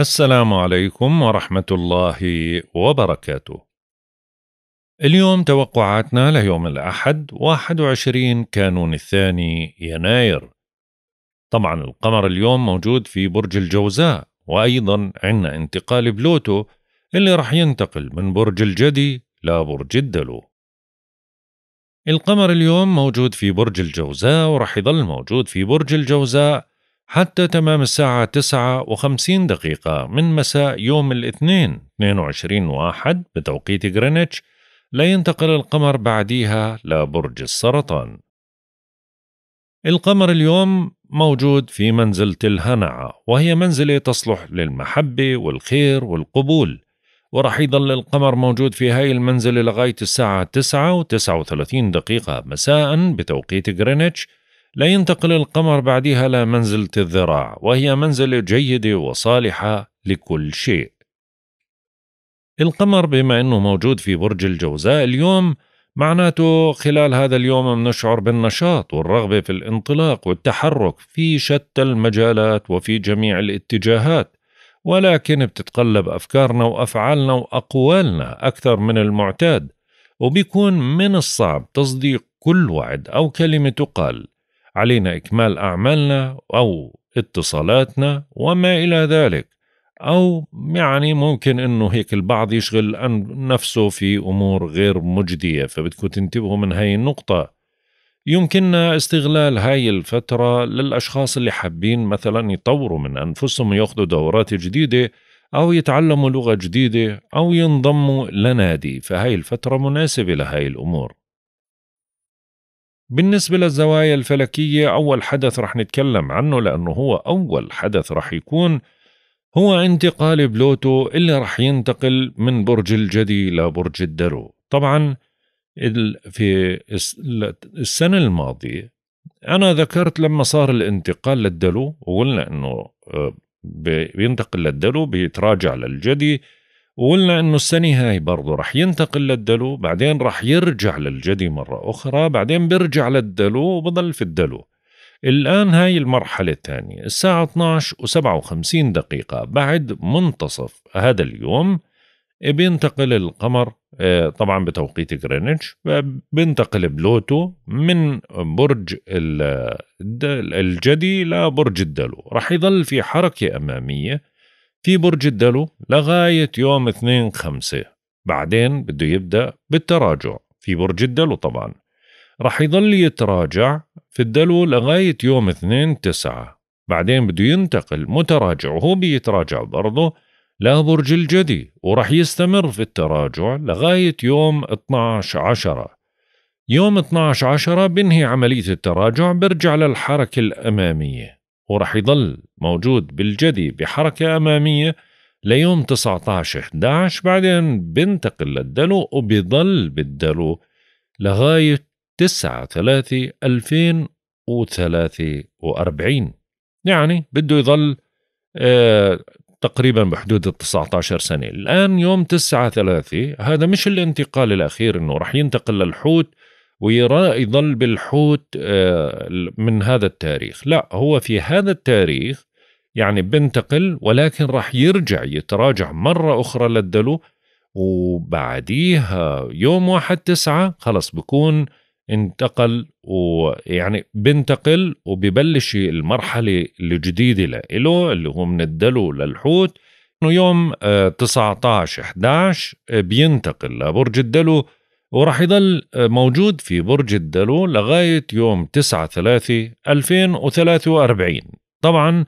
السلام عليكم ورحمة الله وبركاته. اليوم توقعاتنا ليوم الأحد 21 كانون الثاني يناير. طبعا القمر اليوم موجود في برج الجوزاء وأيضا عندنا انتقال بلوتو اللي راح ينتقل من برج الجدي لبرج الدلو. القمر اليوم موجود في برج الجوزاء وراح يظل موجود في برج الجوزاء حتى تمام الساعة 9 دقيقة من مساء يوم الاثنين 22 واحد بتوقيت غرينتش لا ينتقل القمر بعديها لبرج السرطان القمر اليوم موجود في منزلة الهنعة وهي منزلة تصلح للمحبة والخير والقبول ورح يضل القمر موجود في هاي المنزلة لغاية الساعة 9 و39 دقيقة مساء بتوقيت غرينتش لا ينتقل القمر بعدها إلى منزلة الذراع وهي منزلة جيدة وصالحة لكل شيء القمر بما أنه موجود في برج الجوزاء اليوم معناته خلال هذا اليوم بنشعر بالنشاط والرغبة في الانطلاق والتحرك في شتى المجالات وفي جميع الاتجاهات ولكن بتتقلب أفكارنا وأفعالنا وأقوالنا أكثر من المعتاد وبيكون من الصعب تصديق كل وعد أو كلمة تقال علينا إكمال أعمالنا أو اتصالاتنا وما إلى ذلك أو يعني ممكن أنه هيك البعض يشغل نفسه في أمور غير مجدية فبدكم تنتبهوا من هاي النقطة يمكننا استغلال هاي الفترة للأشخاص اللي حابين مثلا يطوروا من أنفسهم ويأخذوا دورات جديدة أو يتعلموا لغة جديدة أو ينضموا لنادي فهاي الفترة مناسبة لهاي الأمور بالنسبة للزوايا الفلكية أول حدث رح نتكلم عنه لأنه هو أول حدث رح يكون هو انتقال بلوتو اللي رح ينتقل من برج الجدي لبرج الدرو طبعا في السنة الماضية أنا ذكرت لما صار الانتقال للدلو وقلنا أنه آه، بينتقل للدلو بيتراجع للجدي وقلنا انه السنة هاي برضه رح ينتقل للدلو بعدين رح يرجع للجدي مرة أخرى بعدين بيرجع للدلو وبضل في الدلو الآن هاي المرحلة الثانية الساعة 12 و57 دقيقة بعد منتصف هذا اليوم بينتقل القمر آه، طبعا بتوقيت جرينتش بينتقل بلوتو من برج الجدي لبرج الدلو رح يظل في حركة أمامية في برج الدلو لغاية يوم 2 خمسة بعدين بده يبدأ بالتراجع في برج الدلو طبعا رح يضل يتراجع في الدلو لغاية يوم 2 تسعة بعدين بده ينتقل متراجع وهو بيتراجع برضه لبرج الجدي ورح يستمر في التراجع لغاية يوم 12 عشرة يوم 12 عشرة بنهي عملية التراجع برجع للحركة الأمامية وراح يضل موجود بالجدي بحركة أمامية ليوم 19 11 بعدين بنتقل للدلو وبيضل بالدلو لغاية 9 3 2043 يعني بده يضل آه تقريبا بحدود ال 19 سنة الآن يوم 9 3 هذا مش الانتقال الأخير أنه رح ينتقل للحوت ويظل بالحوت آه، من هذا التاريخ لا هو في هذا التاريخ يعني بنتقل ولكن راح يرجع يتراجع مرة أخرى للدلو وبعديها يوم واحد تسعة خلص بكون انتقل ويعني بنتقل وببلش المرحلة الجديدة له اللي هو من الدلو للحوت يوم 19 آه، 11 آه، بينتقل لبرج الدلو وراح يضل موجود في برج الدلو لغاية يوم 9 3 2043 طبعا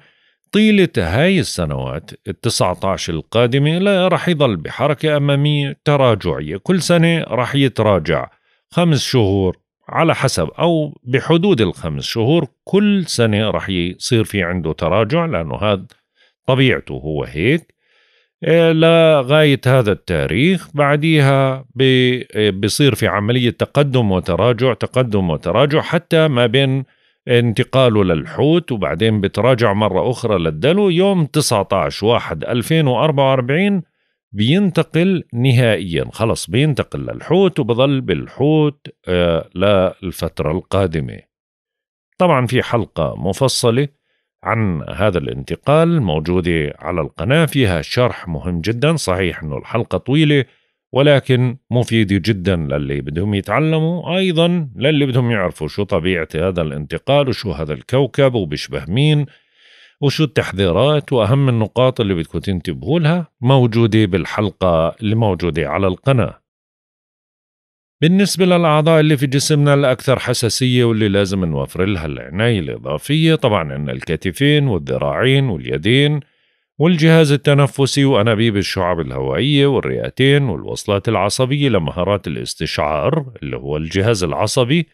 طيلة هاي السنوات التسعة عشر القادمة لا راح يضل بحركة أمامية تراجعية كل سنة راح يتراجع خمس شهور على حسب أو بحدود الخمس شهور كل سنة راح يصير في عنده تراجع لأنه هذا طبيعته هو هيك لغاية هذا التاريخ بعديها بيصير في عملية تقدم وتراجع تقدم وتراجع حتى ما بين انتقاله للحوت وبعدين بتراجع مرة أخرى للدلو يوم 19 واحد 2044 بينتقل نهائيا خلص بينتقل للحوت وبظل بالحوت آه، للفترة القادمة طبعا في حلقة مفصلة عن هذا الانتقال موجودة على القناة فيها شرح مهم جدا صحيح أنه الحلقة طويلة ولكن مفيدة جدا للي بدهم يتعلموا أيضا للي بدهم يعرفوا شو طبيعة هذا الانتقال وشو هذا الكوكب وبيشبه مين وشو التحذيرات وأهم النقاط اللي بدكم تنتبهوا لها موجودة بالحلقة اللي موجودة على القناة بالنسبة للأعضاء اللي في جسمنا الأكثر حساسية واللي لازم نوفر لها العناية الإضافية طبعا عندنا الكتفين والذراعين واليدين والجهاز التنفسي وأنابيب الشعب الهوائية والرئتين والوصلات العصبية لمهارات الاستشعار اللي هو الجهاز العصبي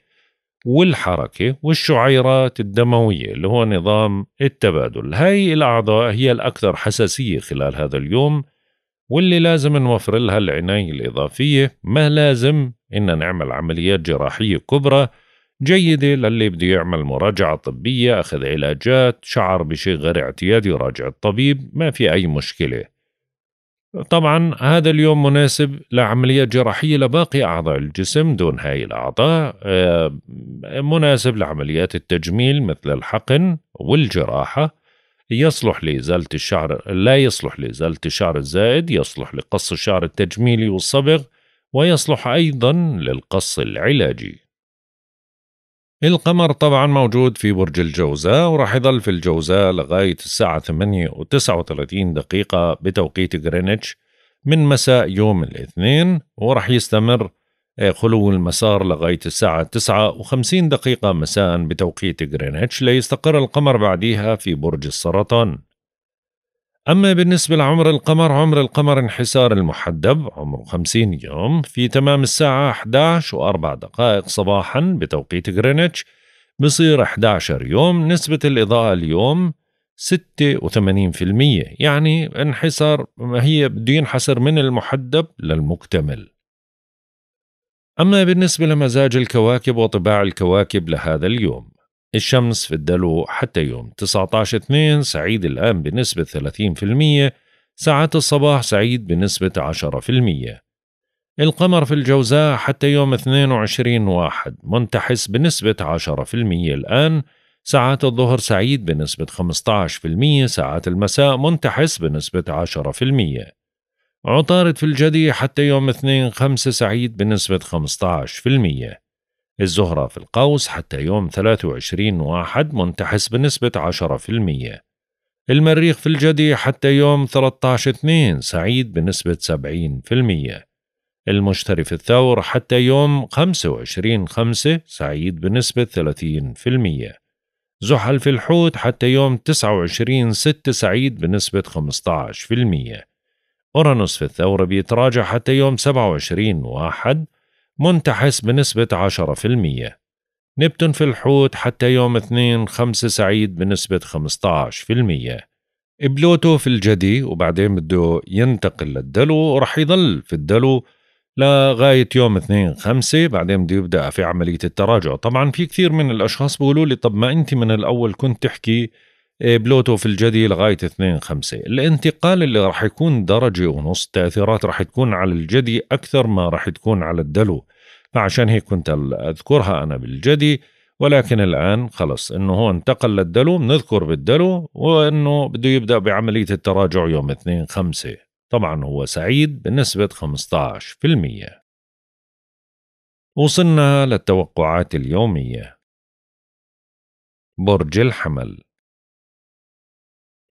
والحركة والشعيرات الدموية اللي هو نظام التبادل هاي الأعضاء هي الأكثر حساسية خلال هذا اليوم واللي لازم نوفر لها العناية الإضافية ما لازم إن نعمل عمليات جراحية كبرى جيدة للي بده يعمل مراجعة طبية أخذ علاجات شعر بشيء غير اعتيادي يراجع الطبيب ما في أي مشكلة طبعا هذا اليوم مناسب لعمليات جراحية لباقي أعضاء الجسم دون هاي الأعضاء آه، مناسب لعمليات التجميل مثل الحقن والجراحة يصلح لإزالة الشعر لا يصلح لإزالة الشعر الزائد يصلح لقص الشعر التجميلي والصبغ ويصلح أيضا للقص العلاجي القمر طبعا موجود في برج الجوزاء وراح يظل في الجوزاء لغاية الساعة 8 و 39 دقيقة بتوقيت غرينتش من مساء يوم الاثنين وراح يستمر إيه، خلو المسار لغاية الساعة تسعة وخمسين دقيقة مساء بتوقيت غرينتش ليستقر القمر بعديها في برج السرطان أما بالنسبة لعمر القمر عمر القمر انحسار المحدب عمره 50 يوم في تمام الساعة 11 وأربع دقائق صباحا بتوقيت غرينتش بصير 11 يوم نسبة الإضاءة اليوم 86% يعني انحسار هي بده ينحسر من المحدب للمكتمل أما بالنسبة لمزاج الكواكب وطباع الكواكب لهذا اليوم الشمس في الدلو حتى يوم 19/2 سعيد الآن بنسبة 30% ساعات الصباح سعيد بنسبة 10% القمر في الجوزاء حتى يوم 22 1 منتحس بنسبة 10% الآن ساعات الظهر سعيد بنسبة 15% ساعات المساء منتحس بنسبة 10% عطارد في الجدي حتى يوم اثنين خمسة سعيد بنسبة 15% الزهرة في القوس حتى يوم 23 واحد منتحس بنسبة 10% المريخ في الجدي حتى يوم 13 اثنين سعيد بنسبة 70% المشتري في الثور حتى يوم 25 خمسة سعيد بنسبة 30% زحل في الحوت حتى يوم 29 ستة سعيد بنسبة 15% أورانوس في الثورة بيتراجع حتى يوم 27 واحد منتحس بنسبة 10% نبتون في الحوت حتى يوم 2 5 سعيد بنسبة 15% بلوتو في الجدي وبعدين بده ينتقل للدلو ورح يضل في الدلو لغاية يوم 2 5 بعدين بده يبدأ في عملية التراجع طبعا في كثير من الأشخاص بيقولوا لي طب ما أنت من الأول كنت تحكي إيه، بلوتو في الجدي لغاية 2.5 الانتقال اللي راح يكون درجة ونص تأثيرات راح تكون على الجدي أكثر ما راح تكون على الدلو فعشان هيك كنت أذكرها أنا بالجدي ولكن الآن خلص إنه هو انتقل للدلو بنذكر بالدلو وإنه بده يبدأ بعملية التراجع يوم 2.5 طبعا هو سعيد بنسبة 15% وصلنا للتوقعات اليومية برج الحمل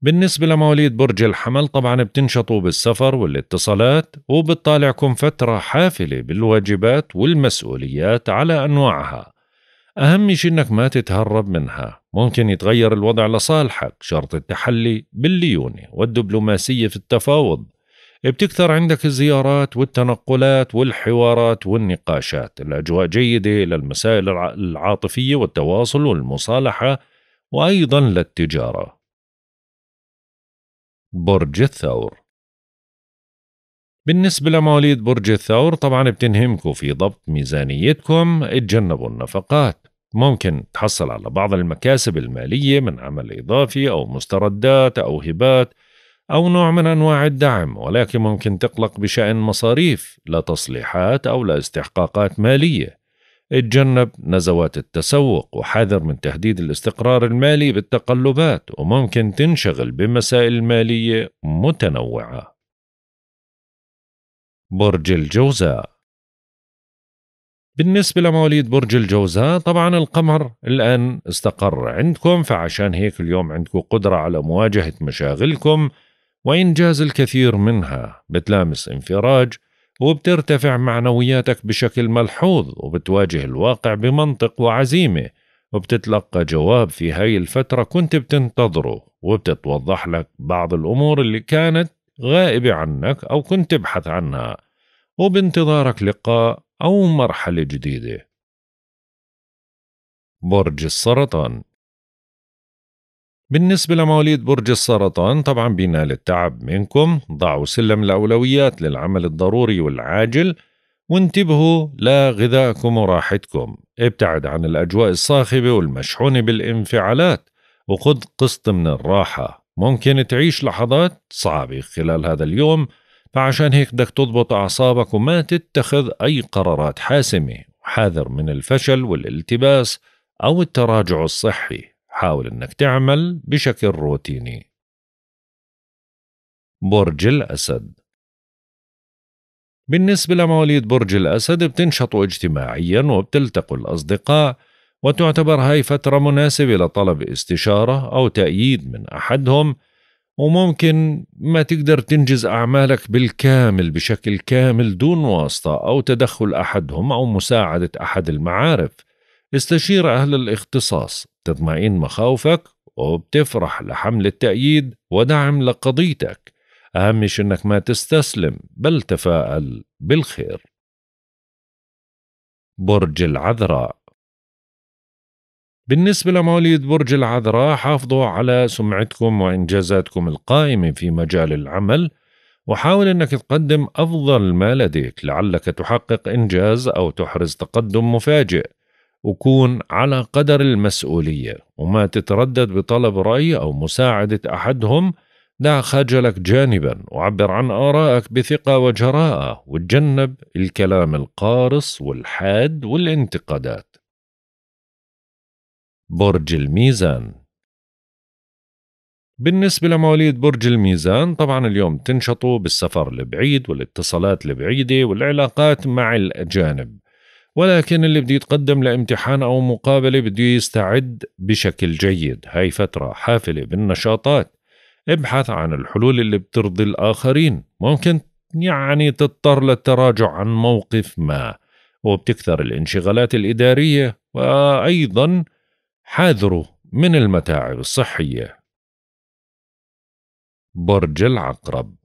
بالنسبة لمواليد برج الحمل طبعا بتنشطوا بالسفر والاتصالات وبتطالعكم فترة حافلة بالواجبات والمسؤوليات على أنواعها أهم شيء إنك ما تتهرب منها ممكن يتغير الوضع لصالحك شرط التحلي بالليونة والدبلوماسية في التفاوض بتكثر عندك الزيارات والتنقلات والحوارات والنقاشات الأجواء جيدة للمسائل العاطفية والتواصل والمصالحة وأيضا للتجارة برج الثور بالنسبة لمواليد برج الثور طبعا بتنهمكم في ضبط ميزانيتكم اتجنبوا النفقات ممكن تحصل على بعض المكاسب المالية من عمل إضافي أو مستردات أو هبات أو نوع من أنواع الدعم ولكن ممكن تقلق بشأن مصاريف لتصليحات أو لاستحقاقات مالية اتجنب نزوات التسوق وحذر من تهديد الاستقرار المالي بالتقلبات وممكن تنشغل بمسائل مالية متنوعة برج الجوزاء بالنسبة لمواليد برج الجوزاء طبعا القمر الآن استقر عندكم فعشان هيك اليوم عندكم قدرة على مواجهة مشاغلكم وإنجاز الكثير منها بتلامس انفراج وبترتفع معنوياتك بشكل ملحوظ وبتواجه الواقع بمنطق وعزيمة وبتتلقى جواب في هاي الفترة كنت بتنتظره وبتتوضح لك بعض الأمور اللي كانت غائبة عنك أو كنت تبحث عنها وبانتظارك لقاء أو مرحلة جديدة برج السرطان بالنسبة لمواليد برج السرطان طبعا بينال التعب منكم ضعوا سلم الأولويات للعمل الضروري والعاجل وانتبهوا لغذائكم وراحتكم ابتعد عن الأجواء الصاخبة والمشحونة بالانفعالات وخذ قسط من الراحة ممكن تعيش لحظات صعبة خلال هذا اليوم فعشان هيك بدك تضبط أعصابك وما تتخذ أي قرارات حاسمة وحاذر من الفشل والالتباس أو التراجع الصحي حاول أنك تعمل بشكل روتيني برج الأسد بالنسبة لمواليد برج الأسد بتنشطوا اجتماعيا وبتلتقوا الأصدقاء وتعتبر هاي فترة مناسبة لطلب استشارة أو تأييد من أحدهم وممكن ما تقدر تنجز أعمالك بالكامل بشكل كامل دون واسطة أو تدخل أحدهم أو مساعدة أحد المعارف استشير أهل الاختصاص تطمئن مخاوفك وبتفرح لحملة تأييد ودعم لقضيتك أهم شيء إنك ما تستسلم بل تفاءل بالخير برج العذراء بالنسبة لمواليد برج العذراء حافظوا على سمعتكم وإنجازاتكم القائمة في مجال العمل وحاول أنك تقدم أفضل ما لديك لعلك تحقق إنجاز أو تحرز تقدم مفاجئ وكون على قدر المسؤولية وما تتردد بطلب رأي أو مساعدة أحدهم دع خجلك جانبا وعبر عن آرائك بثقة وجراءة وتجنب الكلام القارص والحاد والانتقادات برج الميزان بالنسبة لمواليد برج الميزان طبعا اليوم تنشطوا بالسفر البعيد والاتصالات البعيدة والعلاقات مع الأجانب ولكن اللي بده يتقدم لامتحان أو مقابلة بده يستعد بشكل جيد هاي فترة حافلة بالنشاطات ابحث عن الحلول اللي بترضي الآخرين ممكن يعني تضطر للتراجع عن موقف ما وبتكثر الانشغالات الإدارية وأيضا حاذروا من المتاعب الصحية برج العقرب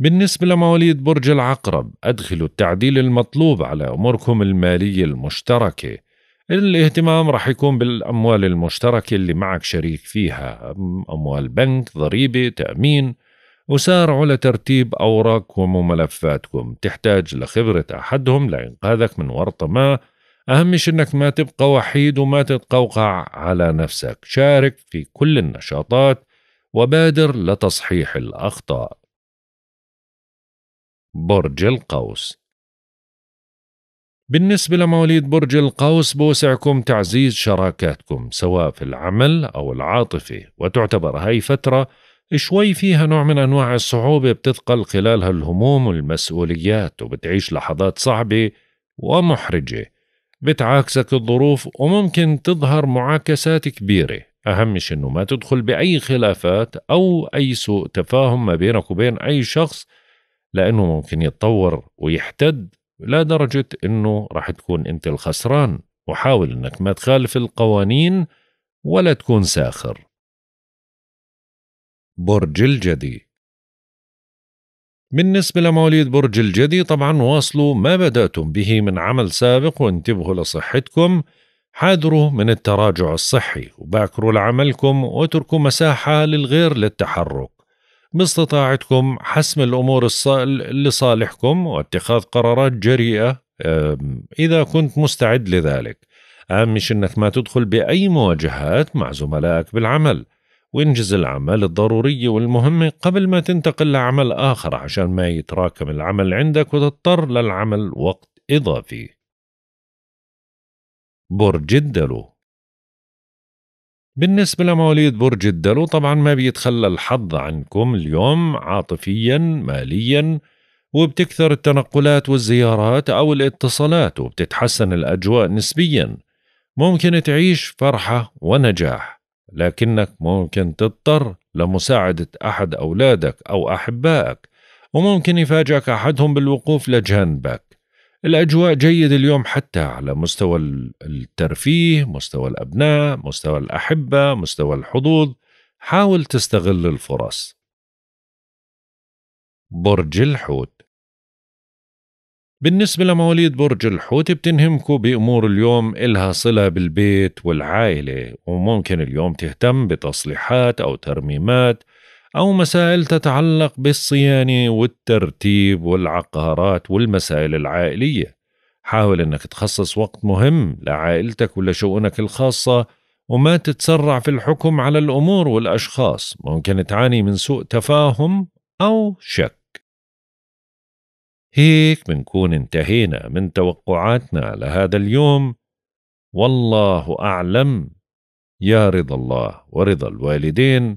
بالنسبة لمواليد برج العقرب أدخلوا التعديل المطلوب على أموركم المالية المشتركة الاهتمام رح يكون بالأموال المشتركة اللي معك شريك فيها أموال بنك ضريبة تأمين وسارعوا لترتيب أوراقكم وملفاتكم تحتاج لخبرة أحدهم لإنقاذك من ورطة ما أهم شيء إنك ما تبقى وحيد وما تتقوقع على نفسك شارك في كل النشاطات وبادر لتصحيح الأخطاء برج القوس بالنسبة لمواليد برج القوس بوسعكم تعزيز شراكاتكم سواء في العمل أو العاطفة وتعتبر هاي فترة شوي فيها نوع من أنواع الصعوبة بتثقل خلالها الهموم والمسؤوليات وبتعيش لحظات صعبة ومحرجة بتعاكسك الظروف وممكن تظهر معاكسات كبيرة أهم شيء أنه ما تدخل بأي خلافات أو أي سوء تفاهم ما بينك وبين أي شخص لانه ممكن يتطور ويحتد لدرجه انه راح تكون انت الخسران وحاول انك ما تخالف القوانين ولا تكون ساخر برج الجدي بالنسبة لمواليد برج الجدي طبعا واصلوا ما بدأتم به من عمل سابق وانتبهوا لصحتكم حاذروا من التراجع الصحي وباكروا لعملكم واتركوا مساحة للغير للتحرك باستطاعتكم حسم الأمور لصالحكم واتخاذ قرارات جريئة إذا كنت مستعد لذلك أهم شيء أنك ما تدخل بأي مواجهات مع زملائك بالعمل وانجز العمل الضروري والمهم قبل ما تنتقل لعمل آخر عشان ما يتراكم العمل عندك وتضطر للعمل وقت إضافي برج الدلو بالنسبة لمواليد برج الدلو طبعا ما بيتخلى الحظ عنكم اليوم عاطفيا ماليا وبتكثر التنقلات والزيارات أو الاتصالات وبتتحسن الأجواء نسبيا ممكن تعيش فرحة ونجاح لكنك ممكن تضطر لمساعدة أحد أولادك أو أحبائك وممكن يفاجئك أحدهم بالوقوف لجانبك الأجواء جيدة اليوم حتى على مستوى الترفيه مستوى الأبناء مستوى الأحبة مستوى الحظوظ حاول تستغل الفرص برج الحوت بالنسبة لمواليد برج الحوت بتنهمكوا بأمور اليوم إلها صلة بالبيت والعائلة وممكن اليوم تهتم بتصليحات أو ترميمات أو مسائل تتعلق بالصيانة والترتيب والعقارات والمسائل العائلية حاول أنك تخصص وقت مهم لعائلتك ولشؤونك الخاصة وما تتسرع في الحكم على الأمور والأشخاص ممكن تعاني من سوء تفاهم أو شك هيك بنكون انتهينا من توقعاتنا لهذا اليوم والله أعلم يا رضا الله ورضا الوالدين